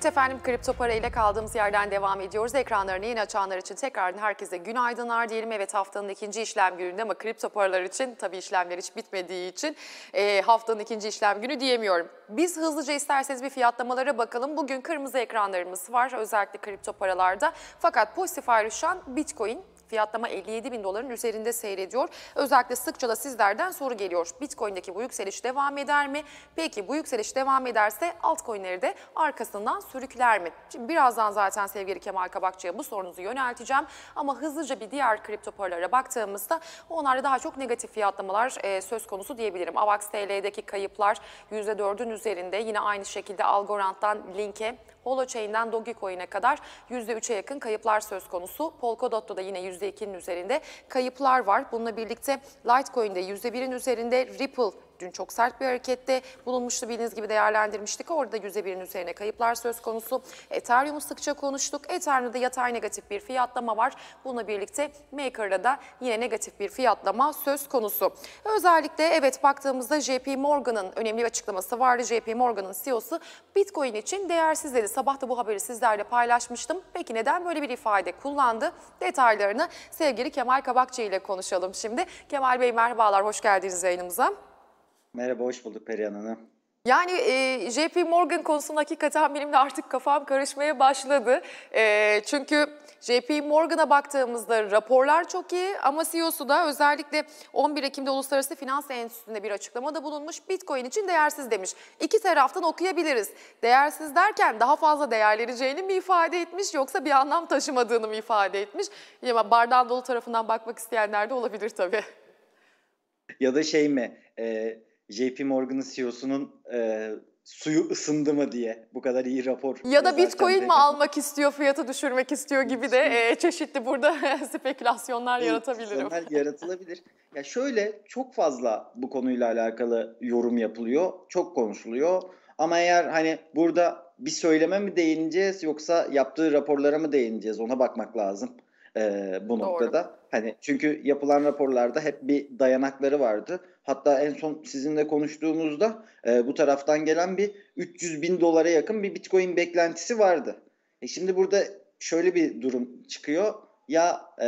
Evet efendim kripto para ile kaldığımız yerden devam ediyoruz. Ekranlarını yeni açanlar için tekrardan herkese günaydınlar diyelim. Evet haftanın ikinci işlem gününde ama kripto paralar için tabii işlemler hiç bitmediği için e, haftanın ikinci işlem günü diyemiyorum. Biz hızlıca isterseniz bir fiyatlamalara bakalım. Bugün kırmızı ekranlarımız var özellikle kripto paralarda. Fakat pozitif ayrışan Bitcoin Fiyatlama 57 bin doların üzerinde seyrediyor. Özellikle sıkça da sizlerden soru geliyor. Bitcoin'deki bu yükseliş devam eder mi? Peki bu yükseliş devam ederse altcoin'leri de arkasından sürükler mi? Şimdi birazdan zaten sevgili Kemal Kabakçı'ya bu sorunuzu yönelteceğim. Ama hızlıca bir diğer kripto paralara baktığımızda onlarda daha çok negatif fiyatlamalar e, söz konusu diyebilirim. AVAX TL'deki kayıplar %4'ün üzerinde. Yine aynı şekilde Algorand'dan Link'e, Holochain'den Dogecoin'e kadar %3'e yakın kayıplar söz konusu. Polkadot'ta da yine %3 %2'nin üzerinde kayıplar var. Bununla birlikte Litecoin'de %1'in üzerinde Ripple Dün çok sert bir harekette bulunmuştu bildiğiniz gibi değerlendirmiştik. Orada %1'in üzerine kayıplar söz konusu. Ethereum'u sıkça konuştuk. Ethereum'da yatay negatif bir fiyatlama var. Bununla birlikte Maker'da da yine negatif bir fiyatlama söz konusu. Özellikle evet baktığımızda JP Morgan'ın önemli bir açıklaması vardı. JP Morgan'ın CEO'su Bitcoin için değersiz dedi. Sabah da bu haberi sizlerle paylaşmıştım. Peki neden böyle bir ifade kullandı? Detaylarını sevgili Kemal Kabakçı ile konuşalım şimdi. Kemal Bey merhabalar, hoş geldiniz yayınımıza. Merhaba, hoş bulduk Perihan Hanım. Yani e, JP Morgan konusunda hakikaten benim de artık kafam karışmaya başladı. E, çünkü JP Morgan'a baktığımızda raporlar çok iyi ama CEO'su da özellikle 11 Ekim'de Uluslararası Finans Enstitüsü'nde bir açıklamada bulunmuş. Bitcoin için değersiz demiş. İki taraftan okuyabiliriz. Değersiz derken daha fazla değerleneceğini mi ifade etmiş yoksa bir anlam taşımadığını mı ifade etmiş? Ama bardağın dolu tarafından bakmak isteyenler de olabilir tabii. Ya da şey mi... E JP Morgan'ın CEO'sunun e, suyu ısındı mı diye bu kadar iyi rapor. Ya da Bitcoin mi almak istiyor, fiyatı düşürmek istiyor gibi de e, çeşitli burada spekülasyonlar yaratabilirim. yaratılabilir. Ya şöyle çok fazla bu konuyla alakalı yorum yapılıyor, çok konuşuluyor. Ama eğer hani burada bir söyleme mi değineceğiz yoksa yaptığı raporlara mı değineceğiz ona bakmak lazım e, bu Doğru. noktada. Hani çünkü yapılan raporlarda hep bir dayanakları vardı. Hatta en son sizinle konuştuğumuzda e, bu taraftan gelen bir 300 bin dolara yakın bir bitcoin beklentisi vardı. E şimdi burada şöyle bir durum çıkıyor. Ya e,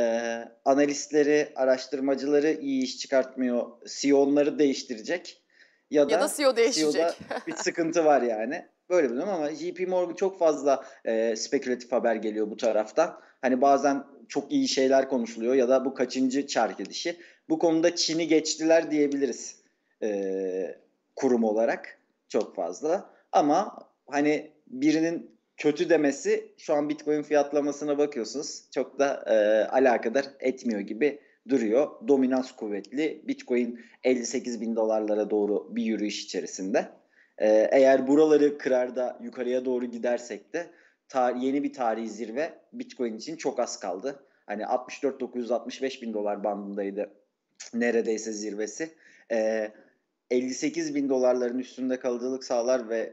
analistleri, araştırmacıları iyi iş çıkartmıyor, CEO'ları değiştirecek ya da, ya da CEO e değişecek. CEO'da bir sıkıntı var yani. Böyle bir durum ama JP Morgan çok fazla e, spekülatif haber geliyor bu taraftan. Hani bazen çok iyi şeyler konuşuluyor ya da bu kaçıncı çark edişi. Bu konuda Çin'i geçtiler diyebiliriz e, kurum olarak çok fazla. Ama hani birinin kötü demesi şu an Bitcoin fiyatlamasına bakıyorsunuz çok da e, alakadar etmiyor gibi duruyor. Dominans kuvvetli. Bitcoin 58 bin dolarlara doğru bir yürüyüş içerisinde. E, eğer buraları kırar da yukarıya doğru gidersek de yeni bir tarihi zirve Bitcoin için çok az kaldı. Hani 64-965 bin dolar bandındaydı neredeyse zirvesi. Ee, 58 bin dolarların üstünde kalıcılık sağlar ve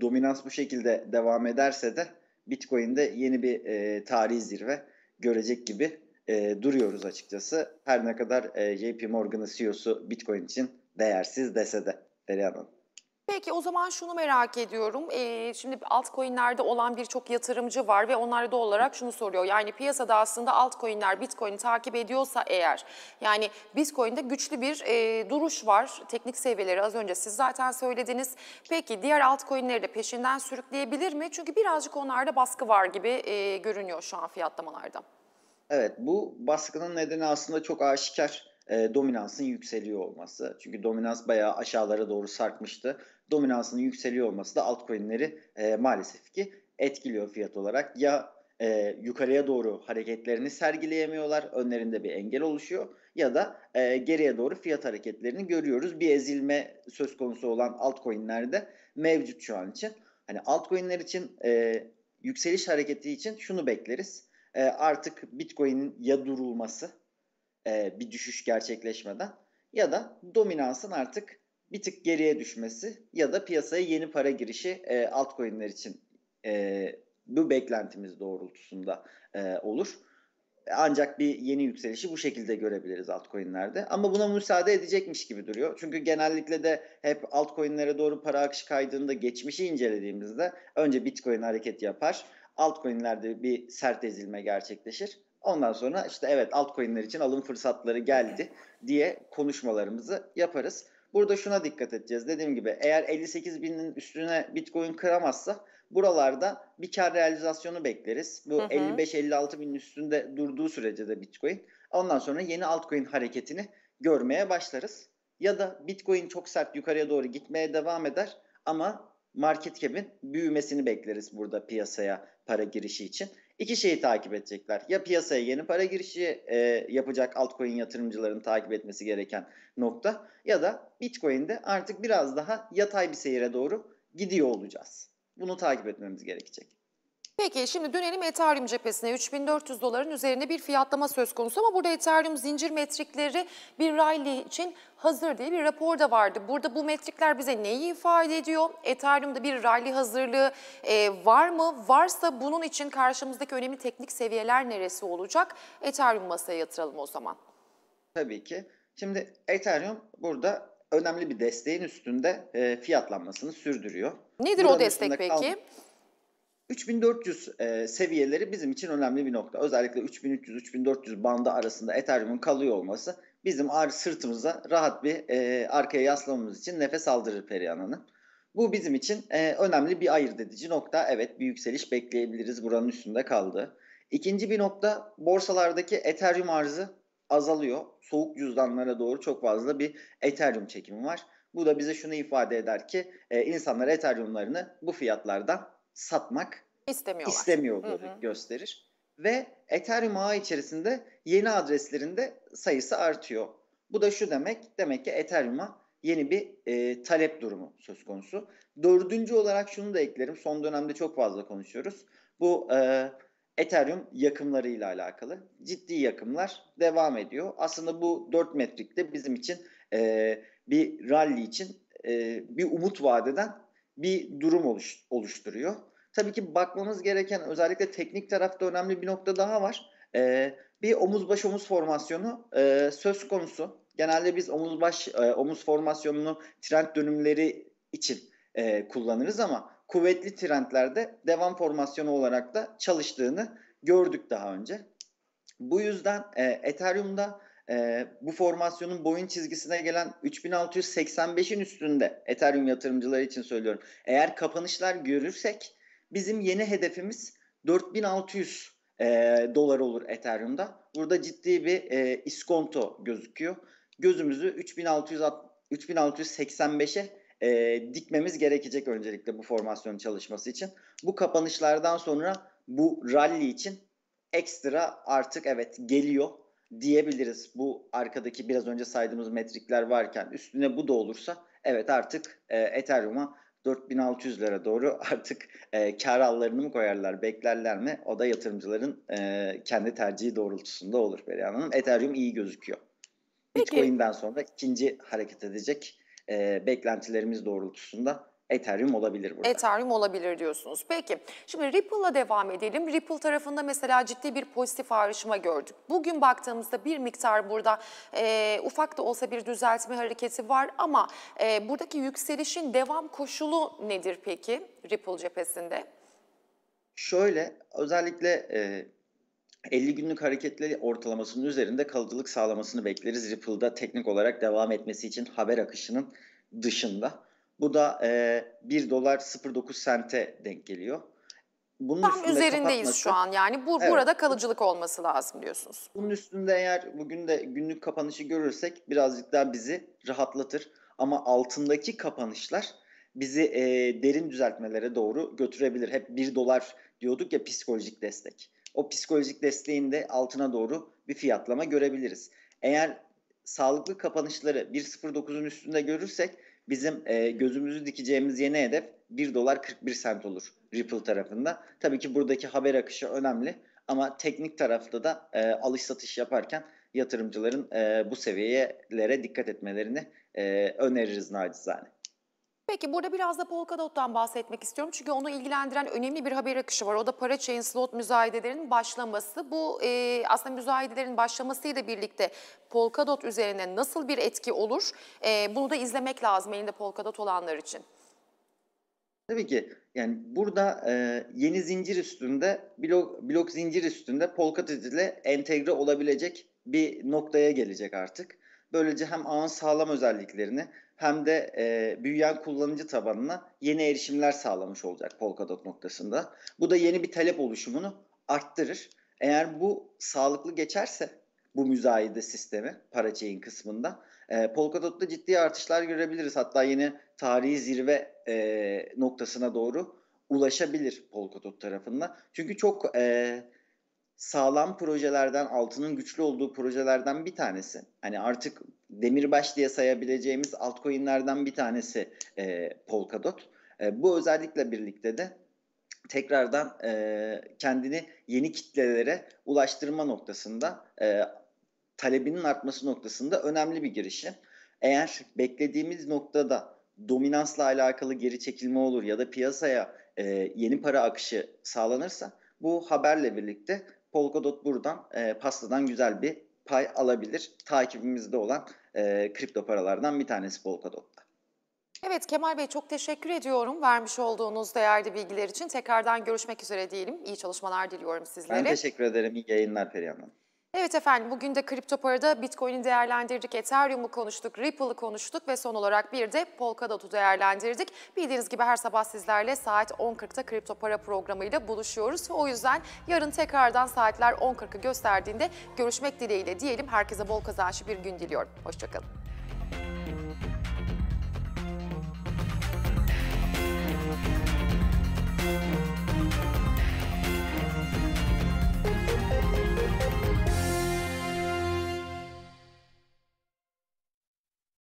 dominans bu şekilde devam ederse de Bitcoin'de yeni bir e, tarihi zirve görecek gibi e, duruyoruz açıkçası. Her ne kadar e, JP Morgan'ın CEO'su Bitcoin için değersiz dese de Derya Hanım. Peki o zaman şunu merak ediyorum. Ee, şimdi altcoin'lerde olan birçok yatırımcı var ve onlar da olarak şunu soruyor. Yani piyasada aslında altcoin'ler Bitcoin'i takip ediyorsa eğer yani Bitcoin'de güçlü bir e, duruş var. Teknik seviyeleri az önce siz zaten söylediniz. Peki diğer altcoin'leri de peşinden sürükleyebilir mi? Çünkü birazcık onlarda baskı var gibi e, görünüyor şu an fiyatlamalarda. Evet bu baskının nedeni aslında çok aşikar e, dominansın yükseliyor olması. Çünkü dominans bayağı aşağılara doğru sarkmıştı. Dominansın yükseliyor olması da altcoin'leri e, maalesef ki etkiliyor fiyat olarak. Ya e, yukarıya doğru hareketlerini sergileyemiyorlar. Önlerinde bir engel oluşuyor. Ya da e, geriye doğru fiyat hareketlerini görüyoruz. Bir ezilme söz konusu olan altcoin'lerde mevcut şu an için. Hani altcoin'ler için e, yükseliş hareketi için şunu bekleriz. E, artık Bitcoin'in ya durulması e, bir düşüş gerçekleşmeden ya da dominansın artık bir tık geriye düşmesi ya da piyasaya yeni para girişi e, altcoin'ler için e, bu beklentimiz doğrultusunda e, olur. Ancak bir yeni yükselişi bu şekilde görebiliriz altcoin'lerde. Ama buna müsaade edecekmiş gibi duruyor. Çünkü genellikle de hep altcoin'lere doğru para akışı kaydığında geçmişi incelediğimizde önce Bitcoin hareket yapar. Altcoin'lerde bir sert ezilme gerçekleşir. Ondan sonra işte evet altcoin'ler için alım fırsatları geldi diye konuşmalarımızı yaparız. Burada şuna dikkat edeceğiz. Dediğim gibi eğer 58 binin üstüne Bitcoin kıramazsa buralarda bir kar realizasyonu bekleriz. Bu 55-56 binin üstünde durduğu sürece de Bitcoin. Ondan sonra yeni altcoin hareketini görmeye başlarız. Ya da Bitcoin çok sert yukarıya doğru gitmeye devam eder ama market cap'in büyümesini bekleriz burada piyasaya para girişi için iki şeyi takip edecekler. Ya piyasaya yeni para girişi e, yapacak altcoin yatırımcıların takip etmesi gereken nokta ya da Bitcoin'de artık biraz daha yatay bir seyire doğru gidiyor olacağız. Bunu takip etmemiz gerekecek. Peki şimdi dönelim Ethereum cephesine. 3400 doların üzerine bir fiyatlama söz konusu ama burada Ethereum zincir metrikleri bir rally için hazır diye bir rapor da vardı. Burada bu metrikler bize neyi ifade ediyor? Ethereum'da bir rally hazırlığı e, var mı? Varsa bunun için karşımızdaki önemli teknik seviyeler neresi olacak? Ethereum masaya yatıralım o zaman. Tabii ki. Şimdi Ethereum burada önemli bir desteğin üstünde e, fiyatlanmasını sürdürüyor. Nedir Buranın o destek peki? Kal- 3400 e, seviyeleri bizim için önemli bir nokta. Özellikle 3300-3400 bandı arasında Ethereum'un kalıyor olması bizim ağrı sırtımıza rahat bir e, arkaya yaslamamız için nefes aldırır Perihan Bu bizim için e, önemli bir ayırt edici nokta. Evet bir yükseliş bekleyebiliriz buranın üstünde kaldı. İkinci bir nokta borsalardaki Ethereum arzı azalıyor. Soğuk cüzdanlara doğru çok fazla bir Ethereum çekimi var. Bu da bize şunu ifade eder ki e, insanlar Ethereum'larını bu fiyatlardan satmak istemiyorlar. istemiyorları hı hı. gösterir. Ve Ethereum ağı içerisinde yeni adreslerinde sayısı artıyor. Bu da şu demek, demek ki Ethereum'a yeni bir e, talep durumu söz konusu. Dördüncü olarak şunu da eklerim. Son dönemde çok fazla konuşuyoruz. Bu e, Ethereum yakımlarıyla alakalı. Ciddi yakımlar devam ediyor. Aslında bu dört metrikte bizim için e, bir rally için e, bir umut vadeden bir durum oluş, oluşturuyor. Tabii ki bakmamız gereken özellikle teknik tarafta önemli bir nokta daha var. Ee, bir omuz baş omuz formasyonu e, söz konusu. Genelde biz omuz baş e, omuz formasyonunu trend dönümleri için e, kullanırız ama kuvvetli trendlerde devam formasyonu olarak da çalıştığını gördük daha önce. Bu yüzden e, Ethereum'da e, bu formasyonun boyun çizgisine gelen 3685'in üstünde Ethereum yatırımcıları için söylüyorum. Eğer kapanışlar görürsek bizim yeni hedefimiz 4600 e, dolar olur Ethereum'da. Burada ciddi bir e, iskonto gözüküyor. Gözümüzü 3600 3685'e e, dikmemiz gerekecek öncelikle bu formasyon çalışması için. Bu kapanışlardan sonra bu rally için ekstra artık evet geliyor diyebiliriz bu arkadaki biraz önce saydığımız metrikler varken üstüne bu da olursa evet artık e, Ethereum'a 4600 lira doğru artık e, kar allarını mı koyarlar beklerler mi o da yatırımcıların e, kendi tercihi doğrultusunda olur Berihan Hanım. Ethereum iyi gözüküyor. Peki. Bitcoin'den sonra ikinci hareket edecek e, beklentilerimiz doğrultusunda Ethereum olabilir burada. Ethereum olabilir diyorsunuz. Peki şimdi Ripple'la devam edelim. Ripple tarafında mesela ciddi bir pozitif ayrışma gördük. Bugün baktığımızda bir miktar burada e, ufak da olsa bir düzeltme hareketi var ama e, buradaki yükselişin devam koşulu nedir peki Ripple cephesinde? Şöyle özellikle e, 50 günlük hareketleri ortalamasının üzerinde kalıcılık sağlamasını bekleriz. Ripple'da teknik olarak devam etmesi için haber akışının dışında. Bu da e, 1 dolar 09 sente denk geliyor. Bunun Tam üzerindeyiz şu an yani bu, evet, burada kalıcılık olması lazım diyorsunuz. Bunun üstünde eğer bugün de günlük kapanışı görürsek birazcık daha bizi rahatlatır. Ama altındaki kapanışlar bizi e, derin düzeltmelere doğru götürebilir. Hep 1 dolar diyorduk ya psikolojik destek. O psikolojik desteğin de altına doğru bir fiyatlama görebiliriz. Eğer sağlıklı kapanışları 1.09'un üstünde görürsek bizim e, gözümüzü dikeceğimiz yeni hedef 1 dolar 41 sent olur Ripple tarafında. Tabii ki buradaki haber akışı önemli ama teknik tarafta da e, alış satış yaparken yatırımcıların e, bu seviyelere dikkat etmelerini e, öneririz nacizane. Peki burada biraz da Polkadot'tan bahsetmek istiyorum. Çünkü onu ilgilendiren önemli bir haber akışı var. O da Parachain slot müzayedelerinin başlaması. Bu e, aslında müzayedelerin başlamasıyla birlikte Polkadot üzerine nasıl bir etki olur? E, bunu da izlemek lazım elinde Polkadot olanlar için. Tabii ki yani burada e, yeni zincir üstünde blok, blok zincir üstünde Polkadot ile entegre olabilecek bir noktaya gelecek artık. Böylece hem ağın sağlam özelliklerini hem de e, büyüyen kullanıcı tabanına yeni erişimler sağlamış olacak Polkadot noktasında. Bu da yeni bir talep oluşumunu arttırır. Eğer bu sağlıklı geçerse bu müzayede sistemi parachain kısmında e, Polkadot'ta ciddi artışlar görebiliriz. Hatta yeni tarihi zirve e, noktasına doğru ulaşabilir Polkadot tarafında. Çünkü çok e, sağlam projelerden, altının güçlü olduğu projelerden bir tanesi. Hani artık demirbaş diye sayabileceğimiz altcoin'lerden bir tanesi e, Polkadot. E, bu özellikle birlikte de tekrardan e, kendini yeni kitlelere ulaştırma noktasında e, talebinin artması noktasında önemli bir girişim. Eğer beklediğimiz noktada dominansla alakalı geri çekilme olur ya da piyasaya e, yeni para akışı sağlanırsa bu haberle birlikte Polkadot buradan e, pastadan güzel bir pay alabilir. Takibimizde olan e, kripto paralardan bir tanesi Polkadot'ta. Evet Kemal Bey çok teşekkür ediyorum vermiş olduğunuz değerli bilgiler için. Tekrardan görüşmek üzere diyelim. İyi çalışmalar diliyorum sizlere. Ben teşekkür ederim. İyi yayınlar Perihan Hanım. Evet efendim bugün de kripto parada Bitcoin'i değerlendirdik, Ethereum'u konuştuk, Ripple'ı konuştuk ve son olarak bir de Polkadot'u değerlendirdik. Bildiğiniz gibi her sabah sizlerle saat 10.40'da kripto para programıyla buluşuyoruz. O yüzden yarın tekrardan saatler 10.40'ı gösterdiğinde görüşmek dileğiyle diyelim. Herkese bol kazançlı bir gün diliyorum. Hoşçakalın.